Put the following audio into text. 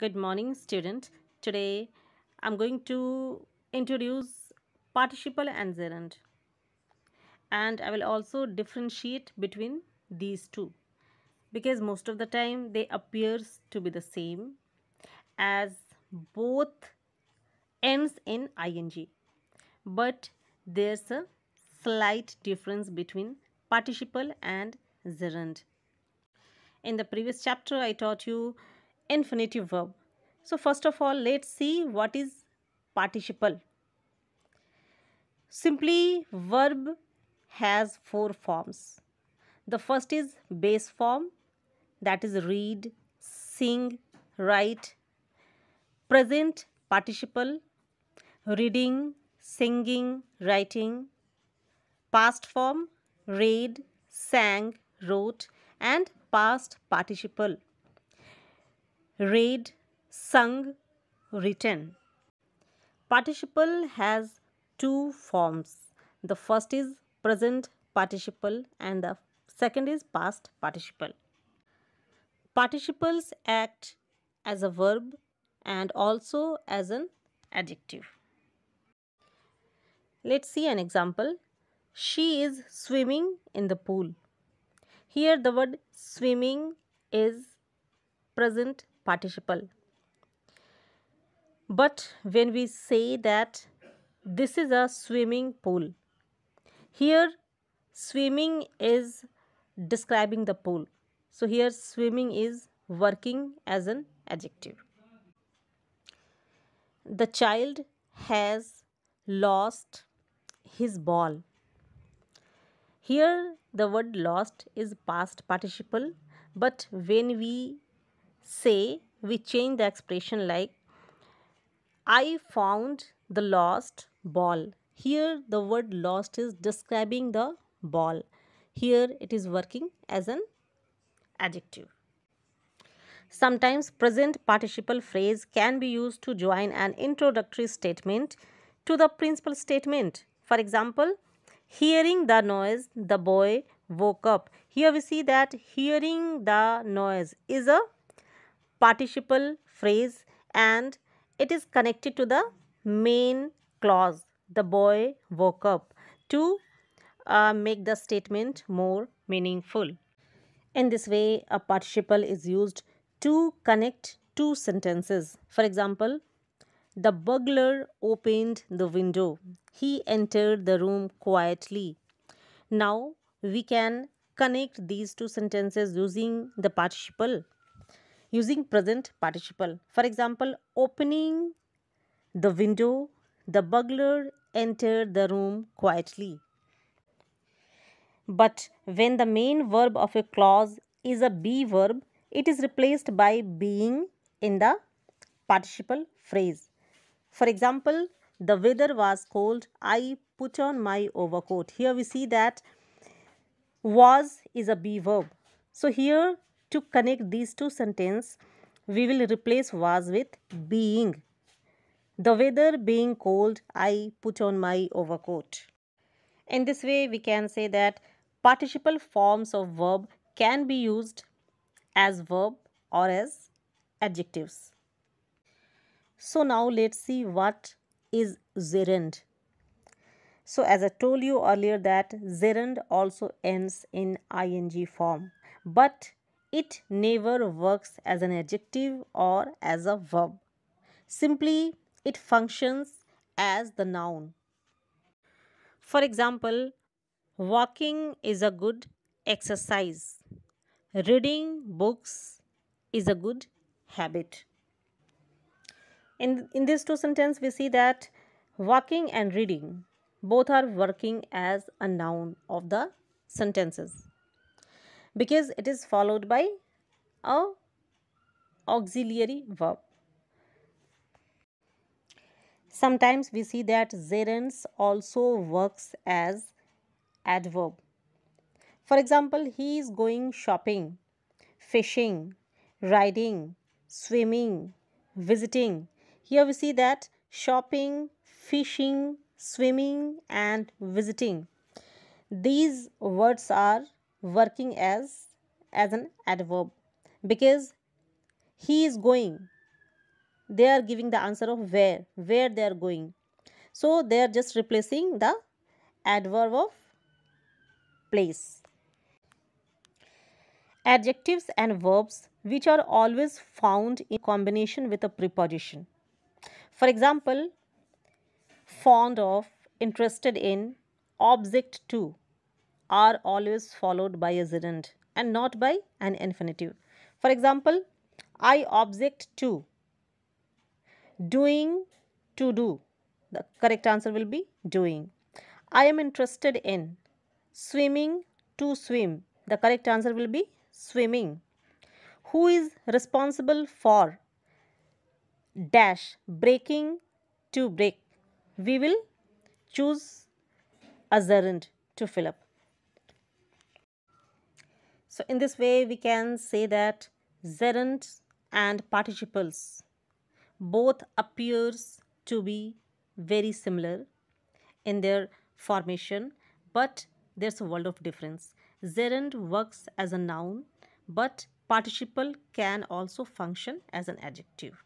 Good morning student. Today I'm going to introduce participle and gerund and I will also differentiate between these two because most of the time they appears to be the same as both ends in ing but there's a slight difference between participle and gerund. In the previous chapter I taught you infinitive verb. So first of all, let's see what is participle. Simply verb has four forms. The first is base form that is read, sing, write. Present participle, reading, singing, writing. Past form, read, sang, wrote and past participle read, sung, written. Participle has two forms. The first is present participle and the second is past participle. Participles act as a verb and also as an adjective. Let's see an example. She is swimming in the pool. Here the word swimming is present participle. But when we say that this is a swimming pool, here swimming is describing the pool. So here swimming is working as an adjective. The child has lost his ball. Here the word lost is past participle but when we say, we change the expression like I found the lost ball. Here the word lost is describing the ball. Here it is working as an adjective. Sometimes present participle phrase can be used to join an introductory statement to the principal statement. For example, hearing the noise, the boy woke up. Here we see that hearing the noise is a participle phrase and it is connected to the main clause. The boy woke up to uh, make the statement more meaningful. In this way, a participle is used to connect two sentences. For example, the burglar opened the window. He entered the room quietly. Now, we can connect these two sentences using the participle using present participle. For example, opening the window, the burglar entered the room quietly. But when the main verb of a clause is a be verb, it is replaced by being in the participle phrase. For example, the weather was cold, I put on my overcoat. Here we see that was is a be verb. So here to connect these two sentences, we will replace was with being. The weather being cold, I put on my overcoat. In this way, we can say that participle forms of verb can be used as verb or as adjectives. So now let's see what is gerund. So as I told you earlier that gerund also ends in ing form. But it never works as an adjective or as a verb. Simply, it functions as the noun. For example, walking is a good exercise. Reading books is a good habit. In, in these two sentences, we see that walking and reading both are working as a noun of the sentences because it is followed by a auxiliary verb. Sometimes we see that gerunds also works as adverb. For example, he is going shopping, fishing, riding, swimming, visiting. Here we see that shopping, fishing, swimming and visiting. These words are working as as an adverb because he is going they are giving the answer of where where they are going so they are just replacing the adverb of place adjectives and verbs which are always found in combination with a preposition for example fond of interested in object to are always followed by a gerund and not by an infinitive. For example, I object to, doing to do. The correct answer will be doing. I am interested in, swimming to swim. The correct answer will be swimming. Who is responsible for, dash, breaking to break. We will choose a gerund to fill up. So in this way we can say that gerund and participles both appears to be very similar in their formation but there's a world of difference. Gerund works as a noun but participle can also function as an adjective.